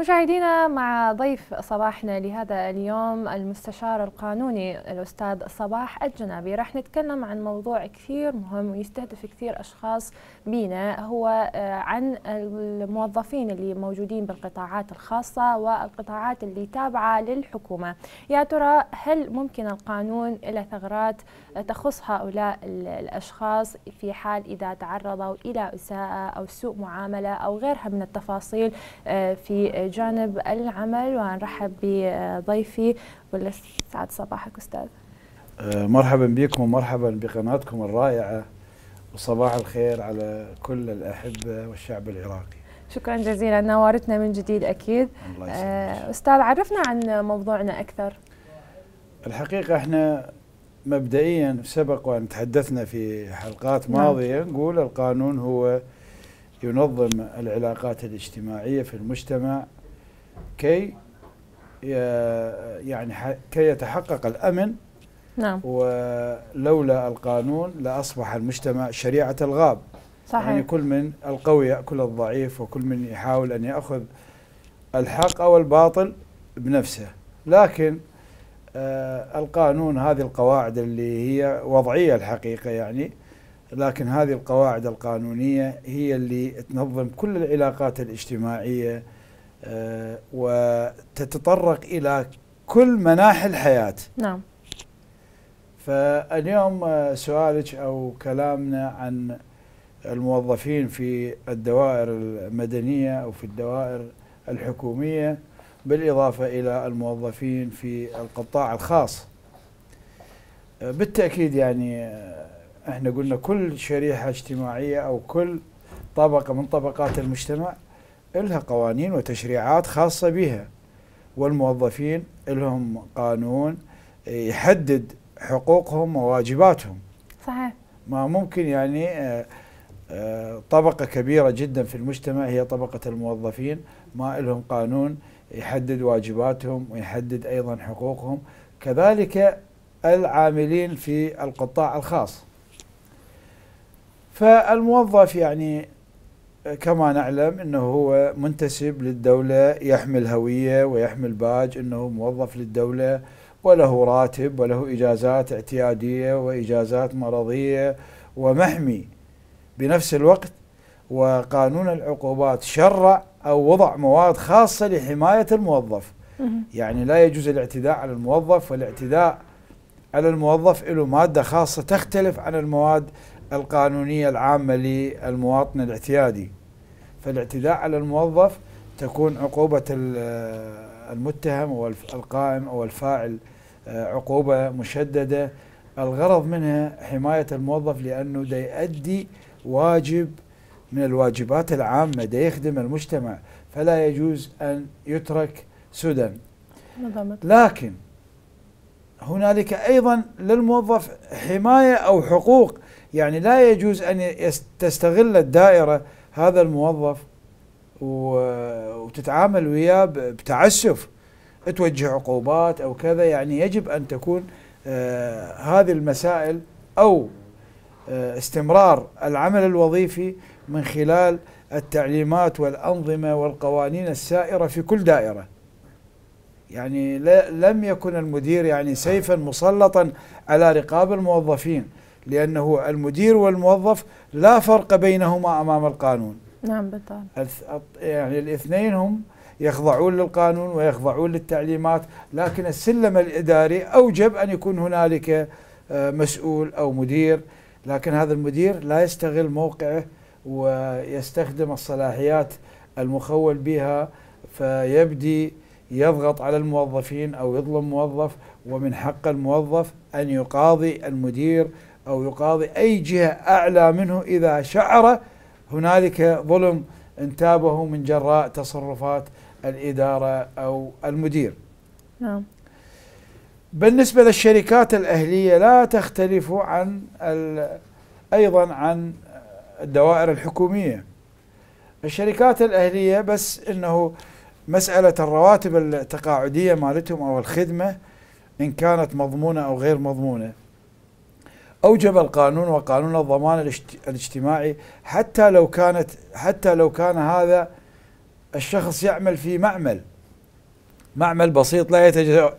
مشاهدينا مع ضيف صباحنا لهذا اليوم المستشار القانوني الأستاذ صباح الجنابي رح نتكلم عن موضوع كثير مهم ويستهدف كثير أشخاص بينا هو آه، عن الموظفين اللي موجودين بالقطاعات الخاصة والقطاعات اللي تابعة للحكومة يا ترى هل ممكن القانون إلى ثغرات تخص هؤلاء الأشخاص في حال إذا تعرضوا إلى إساءة أو سوء معاملة أو غيرها من التفاصيل آه، في جانب العمل ونرحب بضيفي ولا سعد صباحك أستاذ آه، مرحبا بكم ومرحبا بقناتكم الرائعة وصباح الخير على كل الأحبة والشعب العراقي شكرا جزيلا نورتنا من جديد أكيد الله آه، يسلمك. أستاذ عرفنا عن موضوعنا أكثر الحقيقة احنا مبدئيا سبق وأن تحدثنا في حلقات نعم. ماضية نعم. نقول القانون هو ينظم العلاقات الاجتماعية في المجتمع كي آه، يعني كي يتحقق الأمن نعم ولولا القانون لاصبح المجتمع شريعه الغاب صحيح يعني كل من القوي ياكل الضعيف وكل من يحاول ان ياخذ الحق او الباطل بنفسه لكن آه القانون هذه القواعد اللي هي وضعيه الحقيقه يعني لكن هذه القواعد القانونيه هي اللي تنظم كل العلاقات الاجتماعيه آه وتتطرق الى كل مناحي الحياه نعم فاليوم آه، سؤالك او كلامنا عن الموظفين في الدوائر المدنيه او في الدوائر الحكوميه بالاضافه الى الموظفين في القطاع الخاص. آه، بالتاكيد يعني آه، احنا قلنا كل شريحه اجتماعيه او كل طبقه من طبقات المجتمع لها قوانين وتشريعات خاصه بها والموظفين لهم قانون يحدد حقوقهم وواجباتهم صحيح ما ممكن يعني آه، آه، طبقة كبيرة جدا في المجتمع هي طبقة الموظفين ما لهم قانون يحدد واجباتهم ويحدد أيضا حقوقهم كذلك العاملين في القطاع الخاص فالموظف يعني آه، كما نعلم انه هو منتسب للدوله يحمل هويه ويحمل باج انه موظف للدوله وله راتب وله إجازات اعتيادية وإجازات مرضية ومحمي بنفس الوقت وقانون العقوبات شرع أو وضع مواد خاصة لحماية الموظف يعني لا يجوز الاعتداء على الموظف والاعتداء على الموظف له مادة خاصة تختلف عن المواد القانونية العامة للمواطن الاعتيادي فالاعتداء على الموظف تكون عقوبة المتهم أو القائم أو الفاعل آه، عقوبة مشددة الغرض منها حماية الموظف لأنه دا يؤدي واجب من الواجبات العامة دا يخدم المجتمع فلا يجوز أن يترك سدى لكن هنالك أيضا للموظف حماية أو حقوق يعني لا يجوز أن تستغل الدائرة هذا الموظف وتتعامل وياه بتعسف توجه عقوبات أو كذا يعني يجب أن تكون آه، هذه المسائل أو آه، استمرار العمل الوظيفي من خلال التعليمات والأنظمة والقوانين السائرة في كل دائرة يعني لم يكن المدير يعني سيفا مسلطا على رقاب الموظفين لأنه المدير والموظف لا فرق بينهما أمام القانون نعم بالطبع يعني الاثنين هم يخضعون للقانون ويخضعون للتعليمات لكن السلم الإداري أوجب أن يكون هنالك آه، مسؤول أو مدير لكن هذا المدير لا يستغل موقعه ويستخدم الصلاحيات المخول بها فيبدي يضغط على الموظفين أو يظلم موظف ومن حق الموظف أن يقاضي المدير أو يقاضي أي جهة أعلى منه إذا شعر هنالك ظلم انتابه من جراء تصرفات الإدارة أو المدير نعم بالنسبة للشركات الأهلية لا تختلف عن أيضا عن الدوائر الحكومية الشركات الأهلية بس أنه مسألة الرواتب التقاعدية مالتهم أو الخدمة إن كانت مضمونة أو غير مضمونة أوجب القانون وقانون الضمان الاجتماعي حتى لو كانت حتى لو كان هذا الشخص يعمل في معمل معمل بسيط لا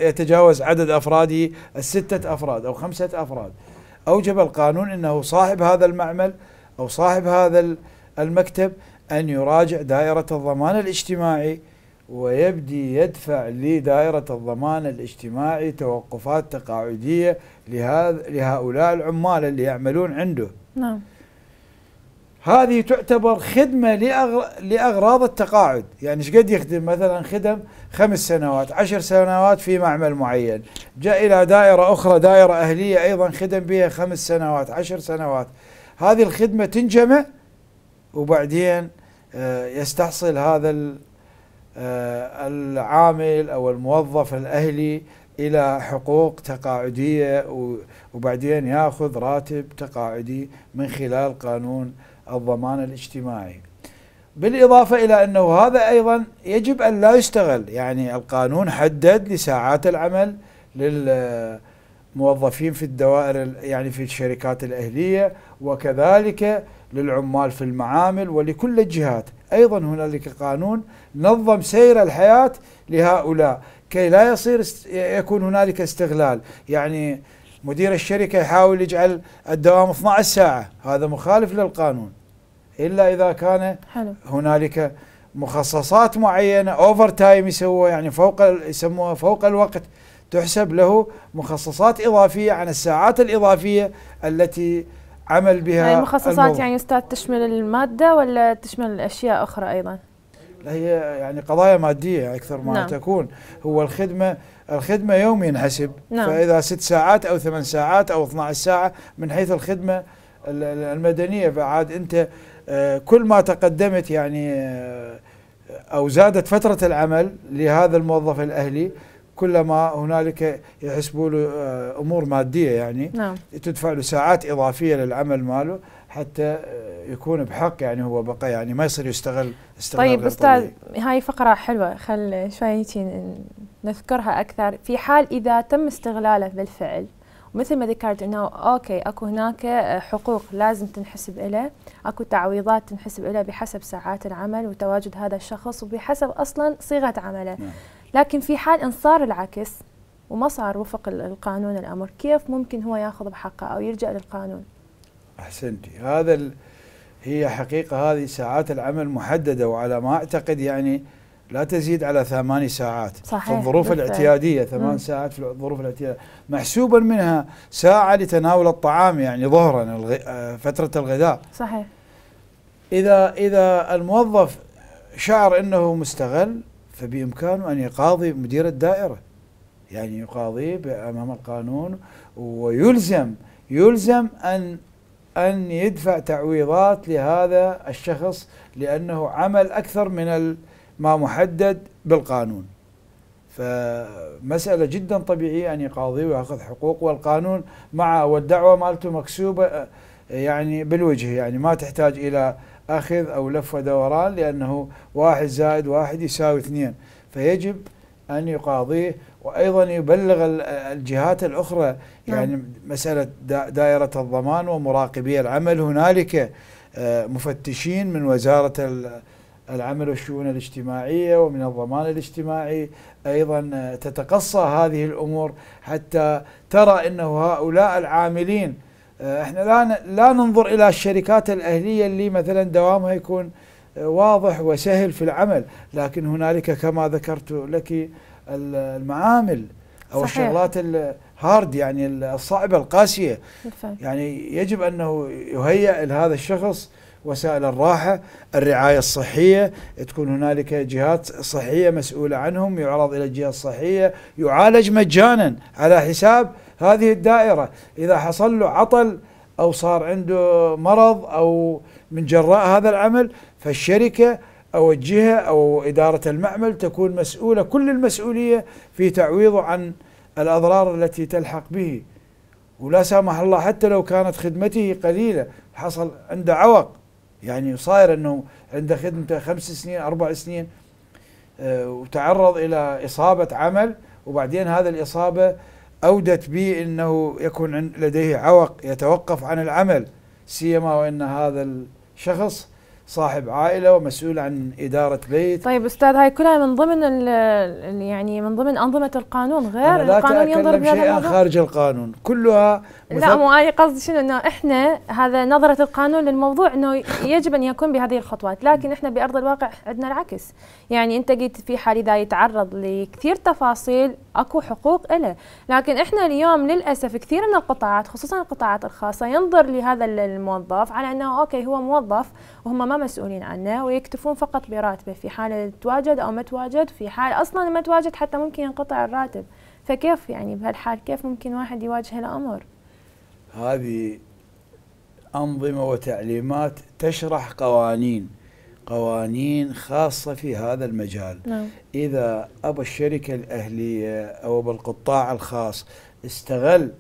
يتجاوز عدد أفراده الستة أفراد أو خمسة أفراد أوجب القانون أنه صاحب هذا المعمل أو صاحب هذا المكتب أن يراجع دائرة الضمان الاجتماعي ويبدي يدفع لدائرة الضمان الاجتماعي توقفات تقاعدية لهذا لهؤلاء العمال اللي يعملون عنده نعم هذه تعتبر خدمة لأغراض التقاعد يعني ايش قد يخدم مثلا خدم خمس سنوات عشر سنوات في معمل معين جاء إلى دائرة أخرى دائرة أهلية أيضا خدم بها خمس سنوات عشر سنوات هذه الخدمة تنجمع وبعدين آه، يستحصل هذا آه، العامل أو الموظف الأهلي الى حقوق تقاعديه وبعدين ياخذ راتب تقاعدي من خلال قانون الضمان الاجتماعي. بالاضافه الى انه هذا ايضا يجب ان لا يستغل، يعني القانون حدد لساعات العمل للموظفين في الدوائر يعني في الشركات الاهليه وكذلك للعمال في المعامل ولكل الجهات، ايضا هنالك قانون نظم سير الحياه لهؤلاء، كي لا يصير است... يكون هنالك استغلال يعني مدير الشركة يحاول يجعل الدوام 12 ساعة هذا مخالف للقانون إلا إذا كان حلو. هنالك مخصصات معينة أوفر تايم يسووها يعني فوق يسموها فوق الوقت تحسب له مخصصات إضافية عن الساعات الإضافية التي عمل بها هاي المخصصات الموضوع. يعني أستاذ تشمل المادة ولا تشمل أشياء أخرى أيضا؟ هي يعني قضايا مادية أكثر ما نعم. تكون هو الخدمة الخدمة يوم ينحسب نعم. فإذا ست ساعات أو ثمان ساعات أو 12 ساعة من حيث الخدمة المدنية فعاد أنت آه، كل ما تقدمت يعني آه، أو زادت فترة العمل لهذا الموظف الأهلي كلما هنالك يحسبوا له آه، امور ماديه يعني نعم. تدفع له ساعات اضافيه للعمل ماله حتى آه، يكون بحق يعني هو بقى يعني ما يصير يستغل استغلال طيب استاذ هاي فقره حلوه خل شوي نذكرها اكثر في حال اذا تم استغلاله بالفعل مثل ما ذكرت انه اوكي اكو هناك آه، حقوق لازم تنحسب له اكو تعويضات تنحسب له بحسب ساعات العمل وتواجد هذا الشخص وبحسب اصلا صيغه عمله نعم. لكن في حال ان صار العكس وما صار وفق القانون الامر كيف ممكن هو ياخذ بحقه او يلجا للقانون أحسنتي هذا ال... هي حقيقة هذه ساعات العمل محددة وعلى ما أعتقد يعني لا تزيد على ثماني ساعات صحيح في الظروف بالفعل. الاعتيادية ثمان ساعات في الظروف الاعتيادية محسوبا منها ساعة لتناول الطعام يعني ظهرا الغ... آه، فترة الغداء صحيح إذا إذا الموظف شعر أنه مستغل فبإمكانه أن يقاضي مدير الدائرة يعني يقاضيه أمام القانون ويلزم يلزم أن أن يدفع تعويضات لهذا الشخص لأنه عمل أكثر من ما محدد بالقانون فمسألة جدا طبيعية أن يقاضي ويأخذ حقوق والقانون مع والدعوة مالته مكسوبة يعني بالوجه يعني ما تحتاج إلى أخذ أو لف ودوران لأنه واحد زائد واحد يساوي اثنين فيجب أن يقاضيه وايضا يبلغ الجهات الاخرى نعم. يعني مساله دائره الضمان ومراقبي العمل هنالك آه، مفتشين من وزاره العمل والشؤون الاجتماعيه ومن الضمان الاجتماعي ايضا آه، تتقصى هذه الامور حتى ترى انه هؤلاء العاملين آه، احنا لا لا ننظر الى الشركات الاهليه اللي مثلا دوامها يكون واضح وسهل في العمل لكن هنالك كما ذكرت لك المعامل او صحيح. الشغلات الهارد يعني الصعبه القاسيه بالفعل. يعني يجب انه يهيئ لهذا الشخص وسائل الراحه، الرعايه الصحيه، تكون هنالك جهات صحيه مسؤوله عنهم، يعرض الى الجهه الصحيه، يعالج مجانا على حساب هذه الدائره، اذا حصل له عطل او صار عنده مرض او من جراء هذا العمل فالشركه أو الجهة أو إدارة المعمل تكون مسؤولة كل المسؤولية في تعويضه عن الأضرار التي تلحق به ولا سامح الله حتى لو كانت خدمته قليلة حصل عنده عوق يعني صاير أنه عنده خدمته خمس سنين أربع سنين آه، وتعرض إلى إصابة عمل وبعدين هذه الإصابة أودت به أنه يكون لديه عوق يتوقف عن العمل سيما وأن هذا الشخص صاحب عائله ومسؤول عن اداره بيت طيب استاذ هاي كلها من ضمن يعني من ضمن انظمه القانون غير أنا لا القانون ينظر بهذا شيئا خارج القانون كلها لا مو انا قصدي شنو انه احنا هذا نظره القانون للموضوع انه يجب ان يكون بهذه الخطوات لكن احنا بارض الواقع عندنا العكس يعني انت قلت في حال اذا يتعرض لكثير تفاصيل اكو حقوق له لكن احنا اليوم للاسف كثير من القطاعات خصوصا القطاعات الخاصه ينظر لهذا الموظف على انه اوكي هو موظف وهم ما ما مسؤولين عنه ويكتفون فقط براتبه في حال تواجد أو ما تواجد في حال أصلا ما تواجد حتى ممكن ينقطع الراتب فكيف يعني بهالحال كيف ممكن واحد يواجه الأمر هذه أنظمة وتعليمات تشرح قوانين قوانين خاصة في هذا المجال نعم. إذا ابو الشركة الأهلية أو ابو القطاع الخاص استغل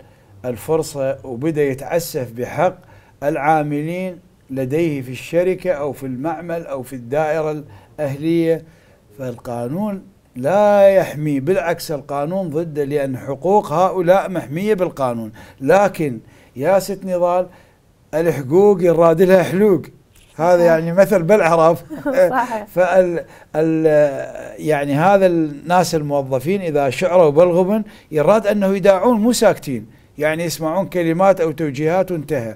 الفرصة وبدأ يتعسف بحق العاملين لديه في الشركة أو في المعمل أو في الدائرة الأهلية فالقانون لا يحمي بالعكس القانون ضده لأن حقوق هؤلاء محمية بالقانون لكن يا ست نضال الحقوق يراد لها حلوق هذا يعني مثل بالعرف فال ال يعني هذا الناس الموظفين اذا شعروا بالغبن يراد انه يداعون مو ساكتين يعني يسمعون كلمات او توجيهات وانتهى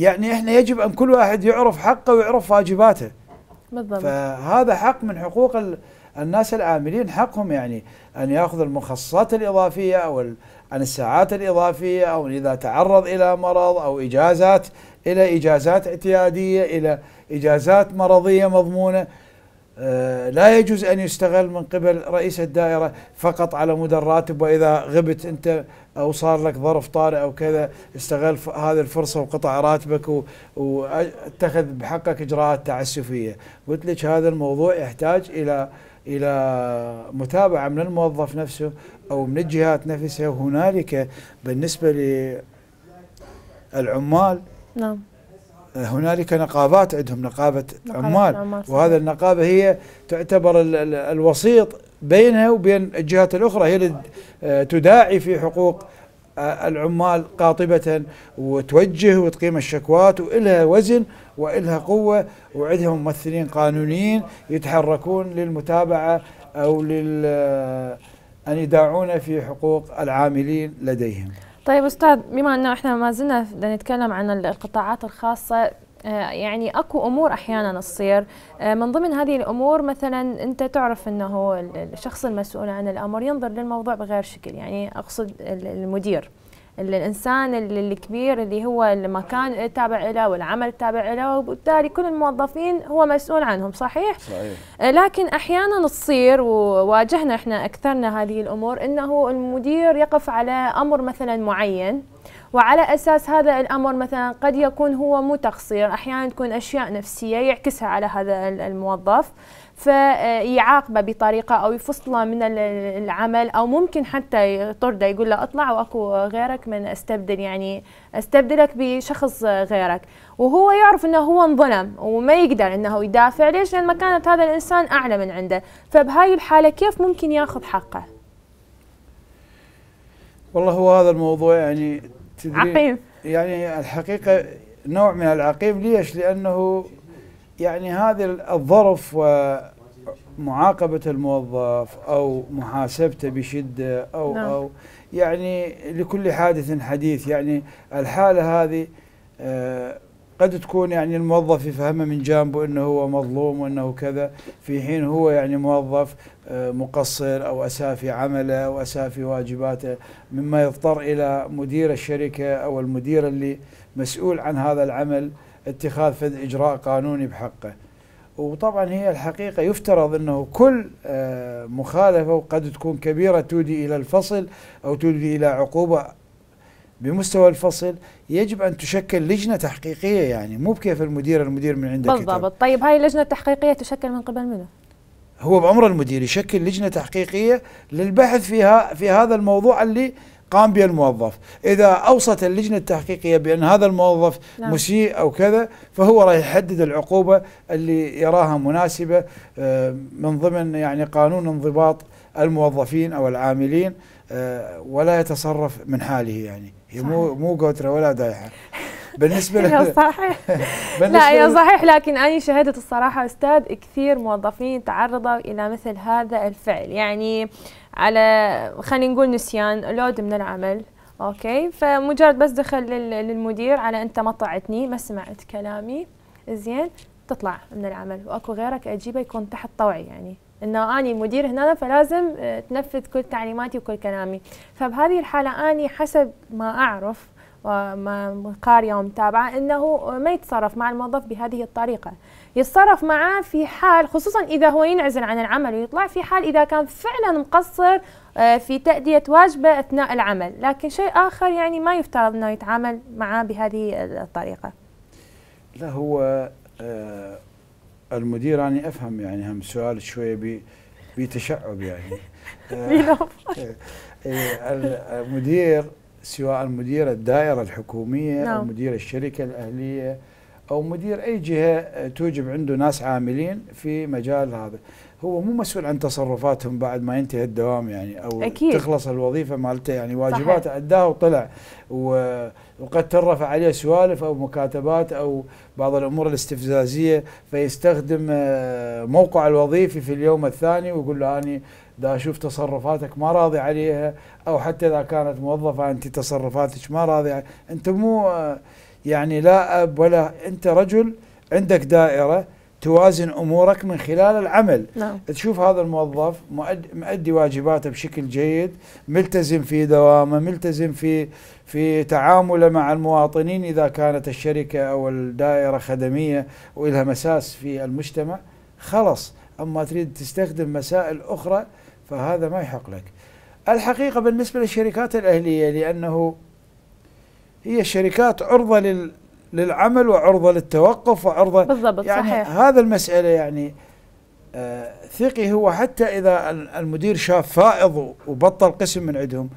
يعني احنا يجب ان كل واحد يعرف حقه ويعرف واجباته بالضبط فهذا حق من حقوق الناس العاملين حقهم يعني ان ياخذ المخصصات الاضافيه او عن الساعات الاضافيه او اذا تعرض الى مرض او اجازات الى اجازات اعتياديه الى اجازات مرضيه مضمونه آه، لا يجوز أن يستغل من قبل رئيس الدائرة فقط على مدى الراتب وإذا غبت أنت أو صار لك ظرف طارئ أو كذا استغل هذه الفرصة وقطع راتبك واتخذ بحقك إجراءات تعسفية قلت لك هذا الموضوع يحتاج إلى إلى متابعة من الموظف نفسه أو من الجهات نفسها وهنالك بالنسبة للعمال نعم هنالك نقابات عندهم نقابة, نقابة عمال وهذا النقابة هي تعتبر الـ الـ الوسيط بينها وبين الجهات الأخرى هي اللي آه، تداعي في حقوق آه، العمال قاطبة وتوجه وتقيم الشكوات وإلها وزن وإلها قوة وعندها ممثلين قانونيين يتحركون للمتابعة أو لل آه، أن يداعون في حقوق العاملين لديهم طيب استاذ بما انه احنا ما زلنا نتكلم عن القطاعات الخاصه آه، يعني اكو امور احيانا تصير آه، من ضمن هذه الامور مثلا انت تعرف انه الشخص المسؤول عن الامر ينظر للموضوع بغير شكل يعني اقصد المدير الانسان الكبير اللي هو المكان التابع له والعمل التابع له وبالتالي كل الموظفين هو مسؤول عنهم صحيح؟ صحيح آه، لكن احيانا تصير وواجهنا احنا اكثرنا هذه الامور انه المدير يقف على امر مثلا معين وعلى اساس هذا الامر مثلا قد يكون هو مو تقصير احيانا تكون اشياء نفسيه يعكسها على هذا الموظف فيعاقبه بطريقه او يفصله من العمل او ممكن حتى يطرده يقول له اطلع واكو غيرك من استبدل يعني استبدلك بشخص غيرك وهو يعرف انه هو انظلم وما يقدر انه يدافع ليش لان مكانه هذا الانسان اعلى من عنده فبهاي الحاله كيف ممكن ياخذ حقه والله هو هذا الموضوع يعني عقيم يعني الحقيقه نوع من العقيم ليش لانه يعني هذا الظرف ومعاقبة الموظف أو محاسبته بشدة أو نعم. أو يعني لكل حادث حديث يعني الحالة هذه آه، قد تكون يعني الموظف يفهمه من جانبه انه هو مظلوم وانه كذا في حين هو يعني موظف آه، مقصر او اساء في عمله او اساء في واجباته مما يضطر الى مدير الشركه او المدير اللي مسؤول عن هذا العمل اتخاذ فد إجراء قانوني بحقه وطبعا هي الحقيقة يفترض أنه كل آه، مخالفة وقد تكون كبيرة تودي إلى الفصل أو تودي إلى عقوبة بمستوى الفصل يجب ان تشكل لجنه تحقيقيه يعني مو بكيف المدير المدير من عنده بالضبط طيب هاي اللجنه التحقيقيه تشكل من قبل منو هو بامر المدير يشكل لجنه تحقيقيه للبحث في في هذا الموضوع اللي قام به الموظف إذا أوصت اللجنة التحقيقية بأن هذا الموظف نعم. مسيء أو كذا فهو راح يحدد العقوبة اللي يراها مناسبة آه، من ضمن يعني قانون انضباط الموظفين أو العاملين آه، ولا يتصرف من حاله يعني هي مو مو قوترة ولا دايحة بالنسبة لا صحيح بالنسبة لا يا صحيح لكن أنا شهدت الصراحة أستاذ كثير موظفين تعرضوا إلى مثل هذا الفعل يعني على خلينا نقول نسيان لود من العمل اوكي فمجرد بس دخل للمدير على انت ما طعتني ما سمعت كلامي زين تطلع من العمل واكو غيرك اجيبه يكون تحت طوعي يعني انه اني مدير هنا فلازم آه، تنفذ كل تعليماتي وكل كلامي فبهذه الحاله اني حسب ما اعرف قارية ومتابعة أنه ما يتصرف مع الموظف بهذه الطريقة يتصرف معاه في حال خصوصا إذا هو ينعزل عن العمل ويطلع في حال إذا كان فعلا مقصر آه، في تأدية واجبه أثناء العمل لكن شيء آخر يعني ما يفترض أنه يتعامل معاه بهذه الطريقة لا هو آه، المدير أنا أفهم يعني هم سؤال شوية بتشعب يعني آه، المدير سواء مدير الدائرة الحكومية نعم. أو مدير الشركة الأهلية أو مدير أي جهة توجب عنده ناس عاملين في مجال هذا هو مو مسؤول عن تصرفاتهم بعد ما ينتهي الدوام يعني او أكيد. تخلص الوظيفه مالته يعني واجباته اداها وطلع وقد ترفع عليه سوالف او مكاتبات او بعض الامور الاستفزازيه فيستخدم آه، موقع الوظيفي في اليوم الثاني ويقول له اني دا اشوف تصرفاتك ما راضي عليها او حتى اذا كانت موظفه انت تصرفاتك ما راضي عليها. انت مو يعني لا اب ولا انت رجل عندك دائره توازن امورك من خلال العمل نعم. تشوف هذا الموظف مؤدي واجباته بشكل جيد ملتزم في دوامه ملتزم في في تعامله مع المواطنين اذا كانت الشركه او الدائره خدميه ولها مساس في المجتمع خلص اما تريد تستخدم مسائل اخرى فهذا ما يحق لك الحقيقة بالنسبة للشركات الأهلية لأنه هي الشركات عرضة للعمل وعرضة للتوقف وعرضة بالضبط يعني صحيح هذا المسألة يعني آه ثقي هو حتى إذا المدير شاف فائض وبطل قسم من عندهم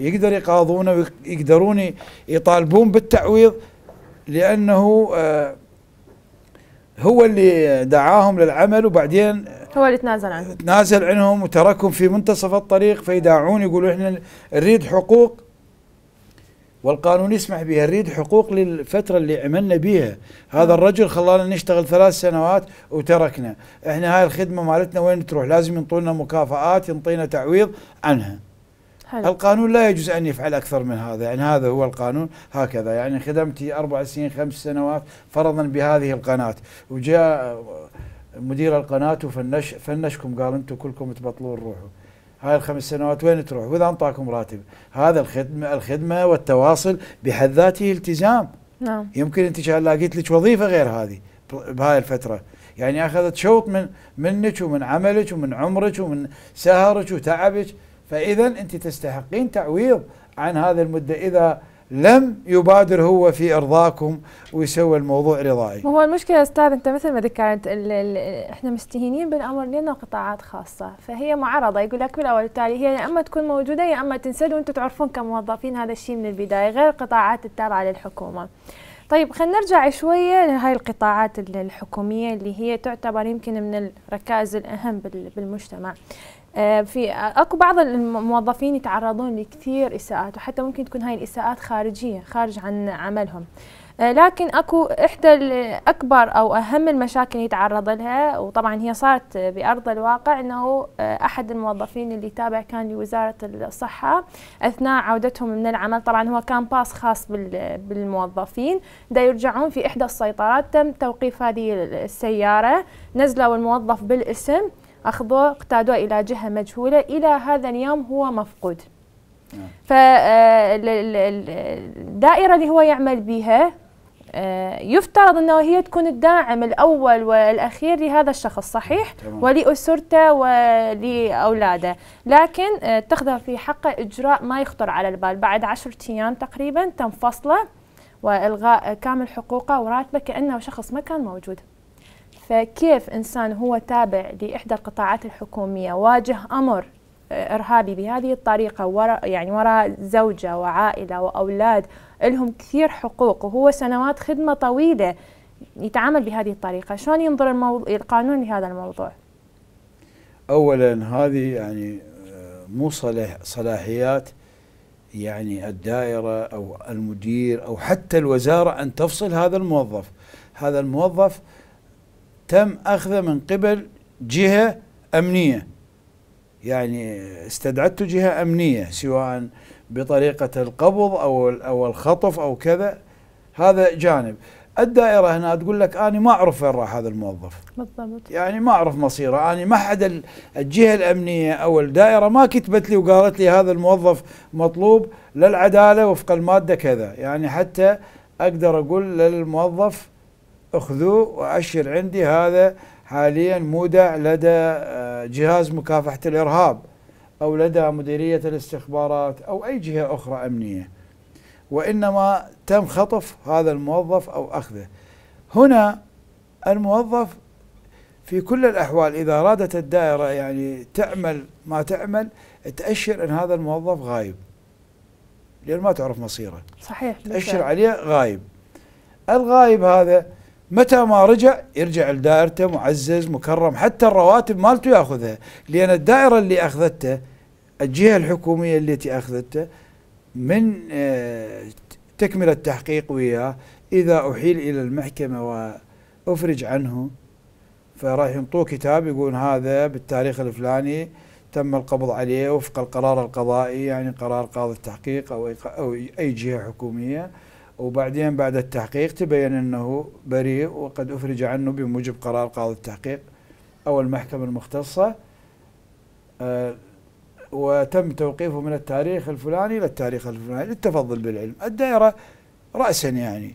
يقدر يقاضونه ويقدرون يطالبون بالتعويض لأنه آه هو اللي دعاهم للعمل وبعدين هو اللي تنازل عنهم تنازل عنهم وتركهم في منتصف الطريق فيداعون يقولوا احنا نريد حقوق والقانون يسمح بها نريد حقوق للفترة اللي عملنا بها هذا الرجل خلانا نشتغل ثلاث سنوات وتركنا احنا هاي الخدمة مالتنا وين تروح لازم ينطونا مكافآت ينطينا تعويض عنها حلو. القانون لا يجوز أن يفعل أكثر من هذا يعني هذا هو القانون هكذا يعني خدمتي أربع سنين خمس سنوات فرضا بهذه القناة وجاء مدير القناة وفنش فنشكم قال أنتم كلكم تبطلون روحوا هاي الخمس سنوات وين تروح وإذا أنطاكم راتب هذا الخدمة الخدمة والتواصل بحد ذاته التزام نعم. يمكن أنت لاقيت لك وظيفة غير هذه بهاي الفترة يعني أخذت شوط من منك ومن عملك ومن عمرك ومن سهرك وتعبك فإذا أنت تستحقين تعويض عن هذا المدة إذا لم يبادر هو في ارضاكم ويسوي الموضوع رضائي. هو المشكله استاذ انت مثل ما ذكرت احنا مستهينين بالامر لنا قطاعات خاصه فهي معرضه يقول لك بالاول التالي هي يا اما تكون موجوده يا اما تنسد وانتم تعرفون كموظفين هذا الشيء من البدايه غير القطاعات التابعه للحكومه. طيب خلينا نرجع شويه لهي القطاعات الحكوميه اللي هي تعتبر يمكن من الركائز الاهم بالمجتمع. آه، في اكو بعض الموظفين يتعرضون لكثير اساءات وحتى ممكن تكون هاي الاساءات خارجيه خارج عن عملهم آه، لكن اكو احدى الاكبر او اهم المشاكل اللي يتعرض لها وطبعا هي صارت بارض الواقع انه آه، احد الموظفين اللي تابع كان لوزاره الصحه اثناء عودتهم من العمل طبعا هو كان باص خاص بالموظفين دا يرجعون في احدى السيطرات تم توقيف هذه السياره نزلوا الموظف بالاسم أخذوه اقتادوه إلى جهة مجهولة إلى هذا اليوم هو مفقود نعم. فالدائرة آه، اللي هو يعمل بها آه، يفترض أنه هي تكون الداعم الأول والأخير لهذا الشخص صحيح نعم. ولأسرته ولأولاده لكن آه، تخذ في حقه إجراء ما يخطر على البال بعد عشرة أيام تقريبا تم فصله وإلغاء كامل حقوقه وراتبه كأنه شخص ما كان موجود فكيف إنسان هو تابع لإحدى القطاعات الحكومية واجه أمر آه، إرهابي بهذه الطريقة وراء يعني وراء زوجة وعائلة وأولاد لهم كثير حقوق وهو سنوات خدمة طويلة يتعامل بهذه الطريقة شلون ينظر القانون لهذا الموضوع أولا هذه يعني آه، مو صلاحيات يعني الدائرة أو المدير أو حتى الوزارة أن تفصل هذا الموظف هذا الموظف تم أخذه من قبل جهة أمنية يعني استدعت جهة أمنية سواء بطريقة القبض أو أو الخطف أو كذا هذا جانب الدائرة هنا تقول لك أنا ما أعرف وين راح هذا الموظف بالضبط يعني ما أعرف مصيره أنا ما حد الجهة الأمنية أو الدائرة ما كتبت لي وقالت لي هذا الموظف مطلوب للعدالة وفق المادة كذا يعني حتى أقدر أقول للموظف اخذوه واشر عندي هذا حاليا مودع لدى آه، جهاز مكافحه الارهاب او لدى مديريه الاستخبارات او اي جهه اخرى امنيه وانما تم خطف هذا الموظف او اخذه هنا الموظف في كل الاحوال اذا ارادت الدائره يعني تعمل ما تعمل تاشر ان هذا الموظف غايب لان ما تعرف مصيره صحيح تاشر عليه غايب الغايب هذا متى ما رجع يرجع لدائرته معزز مكرم حتى الرواتب مالته ياخذها لان الدائره اللي اخذته الجهه الحكوميه التي اخذته من آه، تكمله التحقيق وياه اذا احيل الى المحكمه وافرج عنه فراح ينطوه كتاب يقول هذا بالتاريخ الفلاني تم القبض عليه وفق القرار القضائي يعني قرار قاضي التحقيق او او اي جهه حكوميه وبعدين بعد التحقيق تبين انه بريء وقد افرج عنه بموجب قرار قاضي التحقيق او المحكمه المختصه آه، وتم توقيفه من التاريخ الفلاني الى التاريخ الفلاني للتفضل بالعلم الدائره راسا يعني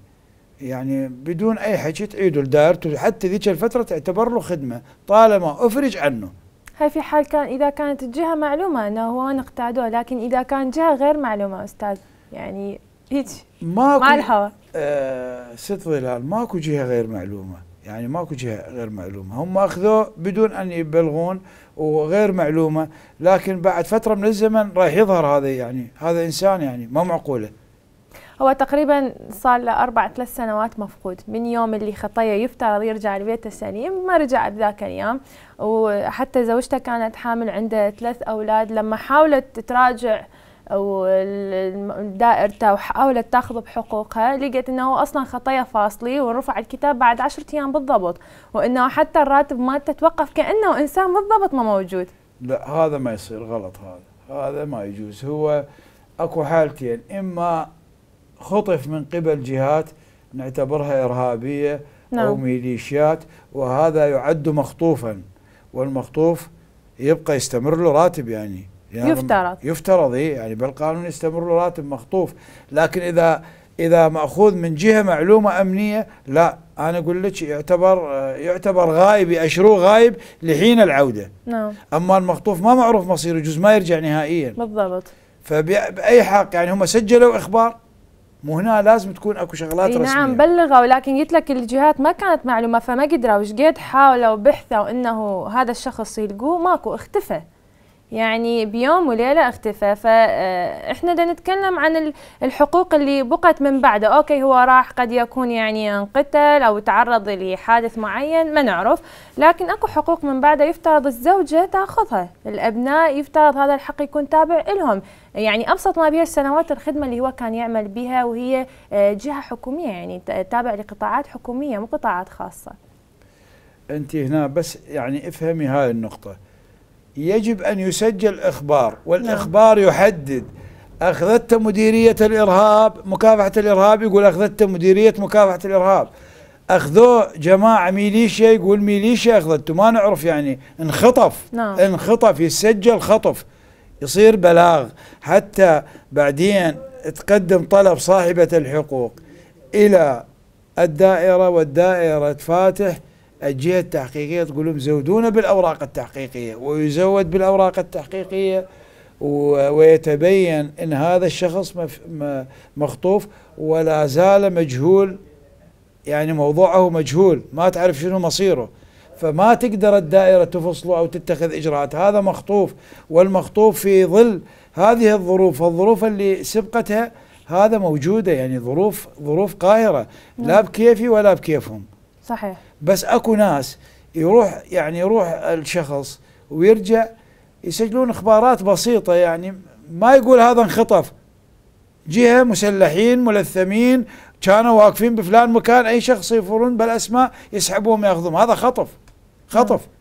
يعني بدون اي حكي تعيدوا لدائرته حتى ذيك الفتره تعتبر له خدمه طالما افرج عنه هاي في حال كان اذا كانت الجهه معلومه انه هو نقتعدوه لكن اذا كان جهه غير معلومه استاذ يعني هيك ماكو مع الهواء آه ست ظلال ماكو جهه غير معلومه يعني ماكو جهه غير معلومه هم اخذوه بدون ان يبلغون وغير معلومه لكن بعد فتره من الزمن راح يظهر هذا يعني هذا انسان يعني ما معقوله هو تقريبا صار له اربع ثلاث سنوات مفقود من يوم اللي خطيه يفترض يرجع لبيته سليم ما رجع بذاك الايام وحتى زوجته كانت حامل عنده ثلاث اولاد لما حاولت تراجع ودائرته وحاولت تاخذ بحقوقها لقيت انه اصلا خطايا فاصلي ورفع الكتاب بعد عشرة ايام بالضبط وانه حتى الراتب مالته توقف كانه انسان بالضبط ما موجود لا هذا ما يصير غلط هذا هذا ما يجوز هو اكو حالتين اما خطف من قبل جهات نعتبرها ارهابيه نعم. او ميليشيات وهذا يعد مخطوفا والمخطوف يبقى يستمر له راتب يعني يفترض يفترض إيه، يعني بالقانون يستمر راتب مخطوف لكن اذا اذا ماخوذ من جهه معلومه امنيه لا انا اقول لك يعتبر يعتبر غايب ياشروه غايب لحين العوده نعم اما المخطوف ما معروف مصيره جزء ما يرجع نهائيا بالضبط فباي حق يعني هم سجلوا اخبار مو هنا لازم تكون اكو شغلات نعم رسميه نعم بلغوا لكن قلت لك الجهات ما كانت معلومه فما قدروا ايش قد حاولوا بحثوا انه هذا الشخص يلقوه ماكو اختفى يعني بيوم وليله اختفى فاحنا آه، دا نتكلم عن الحقوق اللي بقت من بعده اوكي هو راح قد يكون يعني انقتل او تعرض لحادث معين ما نعرف لكن اكو حقوق من بعده يفترض الزوجه تاخذها الابناء يفترض هذا الحق يكون تابع لهم يعني ابسط ما بها السنوات الخدمه اللي هو كان يعمل بها وهي آه، جهه حكوميه يعني تابع لقطاعات حكوميه مو قطاعات خاصه انت هنا بس يعني افهمي هاي النقطه يجب أن يسجل إخبار نعم. والإخبار يحدد أخذت مديرية الإرهاب مكافحة الإرهاب يقول أخذت مديرية مكافحة الإرهاب أخذوه جماعة ميليشيا يقول ميليشيا أخذته ما نعرف يعني انخطف نعم. انخطف يسجل خطف يصير بلاغ حتى بعدين تقدم طلب صاحبة الحقوق إلى الدائرة والدائرة تفاتح الجهة التحقيقية تقول لهم زودونا بالأوراق التحقيقية ويزود بالأوراق التحقيقية ويتبين أن هذا الشخص مخطوف ولا زال مجهول يعني موضوعه مجهول ما تعرف شنو مصيره فما تقدر الدائرة تفصله أو تتخذ إجراءات هذا مخطوف والمخطوف في ظل هذه الظروف الظروف اللي سبقتها هذا موجودة يعني ظروف ظروف قاهرة لا نعم. بكيفي ولا بكيفهم صحيح بس اكو ناس يروح يعني يروح الشخص ويرجع يسجلون اخبارات بسيطه يعني ما يقول هذا انخطف جهه مسلحين ملثمين كانوا واقفين بفلان مكان اي شخص يفرون بالاسماء يسحبوهم ياخذهم هذا خطف خطف نعم.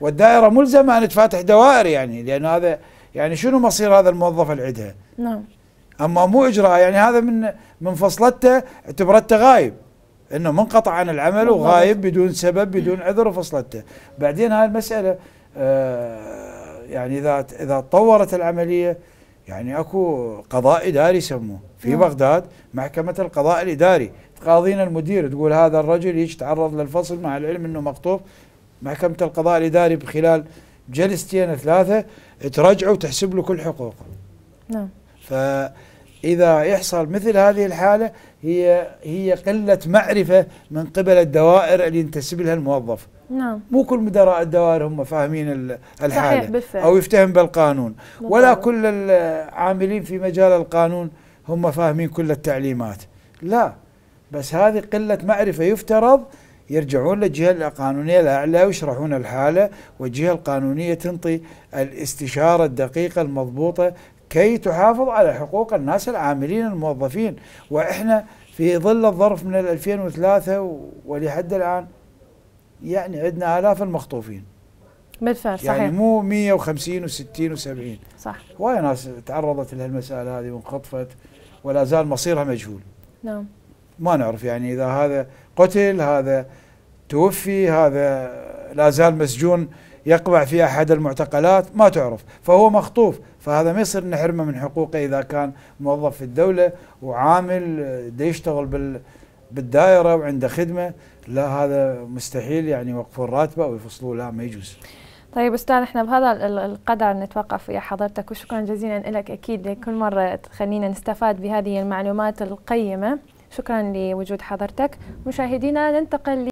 والدائره ملزمه ان تفاتح دوائر يعني لان هذا يعني شنو مصير هذا الموظف عندها؟ نعم اما مو اجراء يعني هذا من من فصلته اعتبرته غايب انه منقطع عن العمل وغايب بدون سبب بدون عذر وفصلته بعدين هاي المساله آه، يعني اذا اذا تطورت العمليه يعني اكو قضاء اداري يسموه في نعم. بغداد محكمه القضاء الاداري تقاضينا المدير تقول هذا الرجل يجي تعرض للفصل مع العلم انه مخطوف محكمه القضاء الاداري بخلال جلستين ثلاثه ترجعه وتحسب له كل حقوقه نعم فاذا يحصل مثل هذه الحاله هي هي قله معرفه من قبل الدوائر اللي ينتسب لها الموظف نعم مو كل مدراء الدوائر هم فاهمين الحاله صحيح بالفعل. او يفتهم بالقانون بالفعل. ولا كل العاملين في مجال القانون هم فاهمين كل التعليمات لا بس هذه قله معرفه يفترض يرجعون للجهه القانونيه الاعلى ويشرحون الحاله والجهه القانونيه تنطي الاستشاره الدقيقه المضبوطه كي تحافظ على حقوق الناس العاملين الموظفين وإحنا في ظل الظرف من 2003 ولحد الآن يعني عندنا آلاف المخطوفين بالفعل يعني صحيح يعني مو 150 و60 و70 صح هواي ناس تعرضت لهالمساله هذه وانخطفت ولا زال مصيرها مجهول نعم ما نعرف يعني اذا هذا قتل هذا توفي هذا لا زال مسجون يقبع في احد المعتقلات ما تعرف فهو مخطوف فهذا ما يصير نحرمه من حقوقه اذا كان موظف في الدوله وعامل دا يشتغل بال بالدائره وعنده خدمه لا هذا مستحيل يعني يوقفوا راتبه ويفصلوه لا ما يجوز. طيب استاذ احنا بهذا القدر نتوقف ويا حضرتك وشكرا جزيلا لك اكيد كل مره تخلينا نستفاد بهذه المعلومات القيمه شكرا لوجود حضرتك مشاهدينا ننتقل